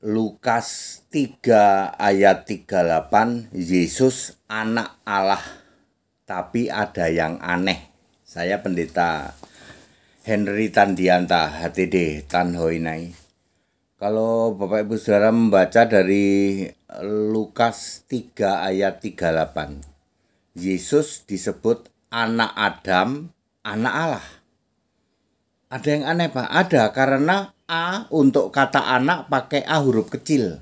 Lukas 3 ayat 38 Yesus anak Allah tapi ada yang aneh. Saya pendeta Henry Tandianta HTD Tanhoinai. Kalau Bapak Ibu Saudara membaca dari Lukas 3 ayat 38. Yesus disebut anak Adam, anak Allah. Ada yang aneh Pak? Ada karena A untuk kata anak pakai A huruf kecil.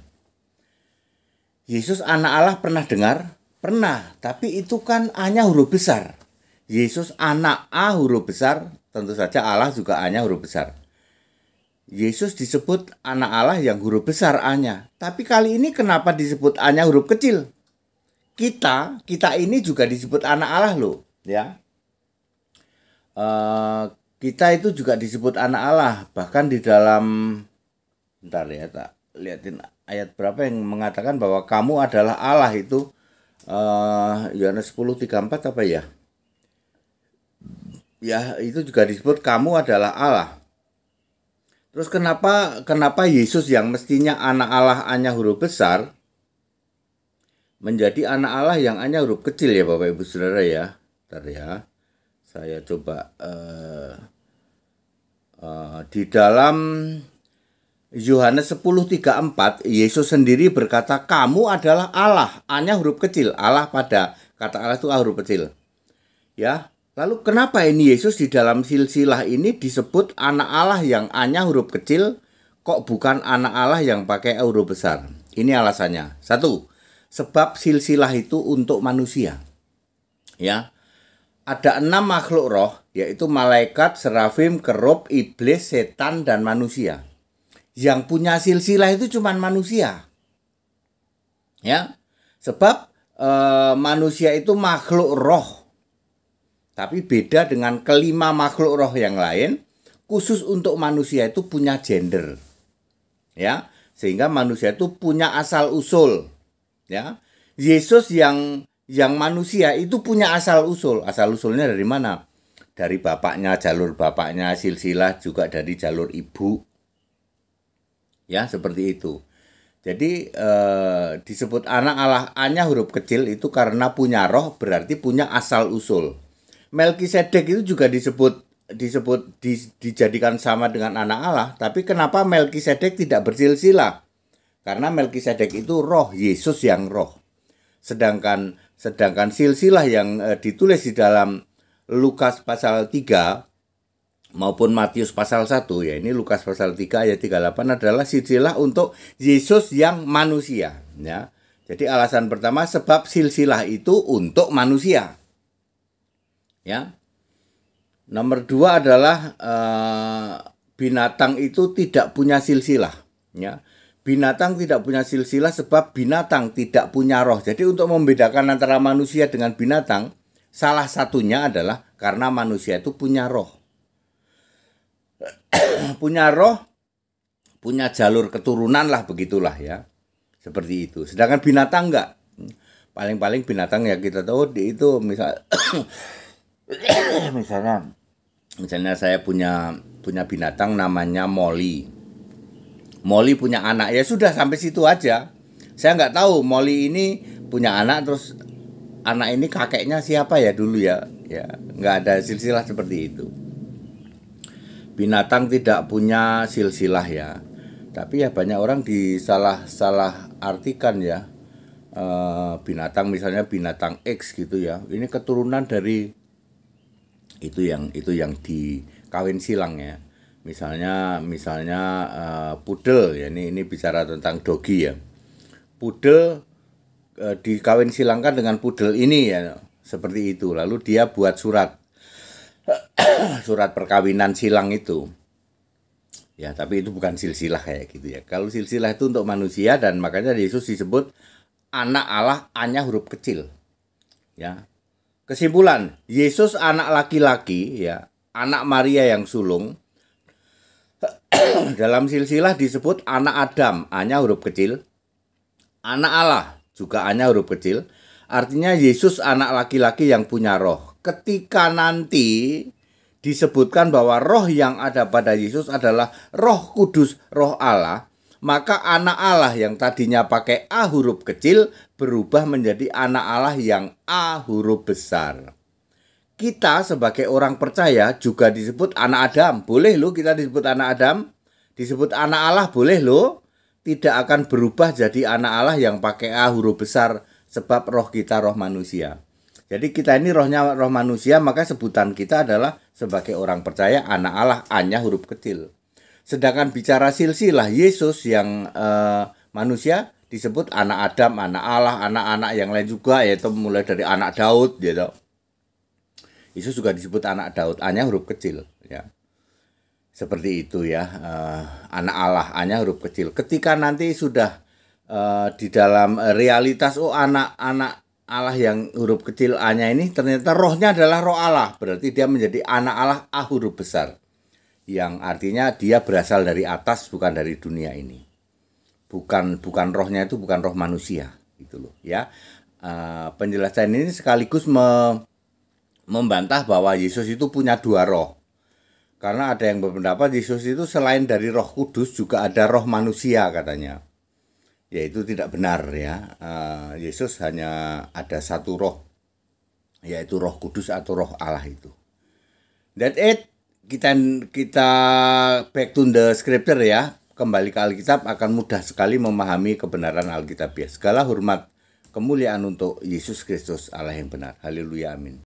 Yesus anak Allah pernah dengar? Pernah, tapi itu kan A-nya huruf besar. Yesus anak A huruf besar, tentu saja Allah juga A-nya huruf besar. Yesus disebut anak Allah yang huruf besar A-nya. Tapi kali ini kenapa disebut A-nya huruf kecil? Kita, kita ini juga disebut anak Allah loh, ya. Uh, kita itu juga disebut anak Allah bahkan di dalam ntar ya tak liatin ayat berapa yang mengatakan bahwa kamu adalah Allah itu eh, yohanes uh, 10 10:34 apa ya? Ya, itu juga disebut kamu adalah Allah. Terus kenapa kenapa Yesus yang mestinya anak Allah hanya huruf besar menjadi anak Allah yang hanya huruf kecil ya Bapak Ibu Saudara ya? ntar ya saya coba uh, uh, di dalam Yohanes 10:34 Yesus sendiri berkata kamu adalah Allah hanya huruf kecil Allah pada kata Allah itu A huruf kecil ya lalu kenapa ini Yesus di dalam silsilah ini disebut anak Allah yang hanya huruf kecil kok bukan anak Allah yang pakai huruf besar ini alasannya satu sebab silsilah itu untuk manusia ya ada enam makhluk roh, yaitu malaikat, serafim, kerub, iblis, setan, dan manusia. Yang punya silsilah itu cuma manusia. Ya, sebab e, manusia itu makhluk roh. Tapi beda dengan kelima makhluk roh yang lain, khusus untuk manusia itu punya gender. Ya, sehingga manusia itu punya asal usul. Ya, Yesus yang yang manusia itu punya asal usul. Asal usulnya dari mana? Dari bapaknya, jalur bapaknya, silsilah juga dari jalur ibu. Ya, seperti itu. Jadi eh, disebut anak Allah hanya huruf kecil itu karena punya roh berarti punya asal usul. Melkisedek itu juga disebut disebut di, dijadikan sama dengan anak Allah, tapi kenapa Melkisedek tidak bersilsilah? Karena Melkisedek itu roh Yesus yang roh. Sedangkan Sedangkan silsilah yang eh, ditulis di dalam Lukas pasal 3 maupun Matius pasal 1 ya ini Lukas pasal 3 ayat 38 adalah silsilah untuk Yesus yang manusia ya. Jadi alasan pertama sebab silsilah itu untuk manusia. Ya. Nomor dua adalah eh, binatang itu tidak punya silsilah ya binatang tidak punya silsilah sebab binatang tidak punya roh. Jadi untuk membedakan antara manusia dengan binatang, salah satunya adalah karena manusia itu punya roh. punya roh, punya jalur keturunan lah begitulah ya. Seperti itu. Sedangkan binatang enggak. Paling-paling binatang ya kita tahu itu misal misalnya misalnya saya punya punya binatang namanya Molly Molly punya anak ya sudah sampai situ aja saya nggak tahu Molly ini punya anak terus anak ini kakeknya siapa ya dulu ya ya nggak ada silsilah seperti itu binatang tidak punya silsilah ya tapi ya banyak orang disalah salah artikan ya e, binatang misalnya binatang X gitu ya ini keturunan dari itu yang itu yang dikawin silang ya misalnya misalnya uh, pudel ya ini ini bicara tentang dogi ya pudel uh, dikawin silangkan dengan pudel ini ya seperti itu lalu dia buat surat surat perkawinan silang itu ya tapi itu bukan silsilah kayak gitu ya kalau silsilah itu untuk manusia dan makanya Yesus disebut anak Allah hanya huruf kecil ya kesimpulan Yesus anak laki-laki ya anak Maria yang sulung dalam silsilah disebut anak Adam, hanya huruf kecil. Anak Allah juga hanya huruf kecil. Artinya Yesus anak laki-laki yang punya roh. Ketika nanti disebutkan bahwa roh yang ada pada Yesus adalah roh kudus, roh Allah, maka anak Allah yang tadinya pakai A huruf kecil berubah menjadi anak Allah yang A huruf besar kita sebagai orang percaya juga disebut anak Adam. Boleh loh kita disebut anak Adam, disebut anak Allah boleh loh. Tidak akan berubah jadi anak Allah yang pakai A huruf besar sebab roh kita roh manusia. Jadi kita ini rohnya roh manusia maka sebutan kita adalah sebagai orang percaya anak Allah hanya huruf kecil. Sedangkan bicara silsilah Yesus yang eh, manusia disebut anak Adam, anak Allah, anak-anak yang lain juga yaitu mulai dari anak Daud gitu. Yesus juga disebut anak Daud, hanya huruf kecil ya. Seperti itu ya, uh, anak Allah hanya huruf kecil. Ketika nanti sudah uh, di dalam realitas oh anak-anak Allah yang huruf kecil hanya ini ternyata rohnya adalah roh Allah, berarti dia menjadi anak Allah A huruf besar. Yang artinya dia berasal dari atas bukan dari dunia ini. Bukan bukan rohnya itu bukan roh manusia gitu loh ya. Uh, penjelasan ini sekaligus me, membantah bahwa Yesus itu punya dua roh. Karena ada yang berpendapat Yesus itu selain dari Roh Kudus juga ada roh manusia katanya. Yaitu tidak benar ya. Eh, Yesus hanya ada satu roh yaitu Roh Kudus atau Roh Allah itu. That it kita kita back to the scripture ya. Kembali ke Alkitab akan mudah sekali memahami kebenaran Alkitab ya. Segala hormat kemuliaan untuk Yesus Kristus Allah yang benar. Haleluya amin.